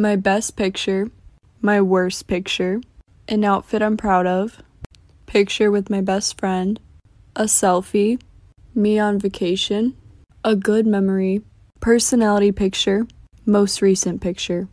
my best picture, my worst picture, an outfit I'm proud of, picture with my best friend, a selfie, me on vacation, a good memory, personality picture, most recent picture.